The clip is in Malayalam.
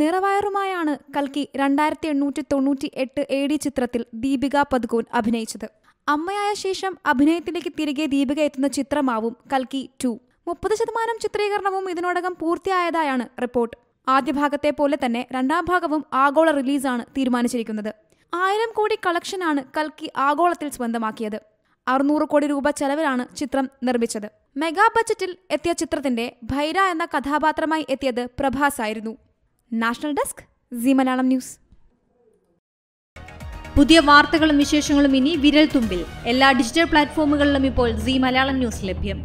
നിറവയറുമായാണ് കൽക്കി രണ്ടായിരത്തി എണ്ണൂറ്റി തൊണ്ണൂറ്റി എട്ട് എ ഡി ചിത്രത്തിൽ ദീപിക പദുകോൺ അഭിനയിച്ചത് അമ്മയായ ശേഷം അഭിനയത്തിലേക്ക് തിരികെ ദീപിക എത്തുന്ന ചിത്രമാവും കൽക്കി ടു മുപ്പത് ശതമാനം ചിത്രീകരണവും ഇതിനോടകം പൂർത്തിയായതായാണ് റിപ്പോർട്ട് ആദ്യ ഭാഗത്തെ പോലെ തന്നെ രണ്ടാം ഭാഗവും ആഗോള റിലീസാണ് തീരുമാനിച്ചിരിക്കുന്നത് ആയിരം കോടി കളക്ഷനാണ് കൽക്കി ആഗോളത്തിൽ സ്വന്തമാക്കിയത് അറുന്നൂറ് കോടി രൂപ ചെലവിലാണ് ചിത്രം നിർമ്മിച്ചത് മെഗാ ബജറ്റിൽ എത്തിയ ചിത്രത്തിന്റെ ഭൈര എന്ന കഥാപാത്രമായി എത്തിയത് പ്രഭാസ് ആയിരുന്നു national desk Zee Malayalam news പുതിയ വാർത്തകളും വിശേഷങ്ങളും ഇനി വിരൽ തുമ്പിൽ എല്ലാ ഡിജിറ്റൽ പ്ലാറ്റ്ഫോമുകളിലും ഇപ്പോൾ സി മലയാളം ന്യൂസ് ലഭ്യം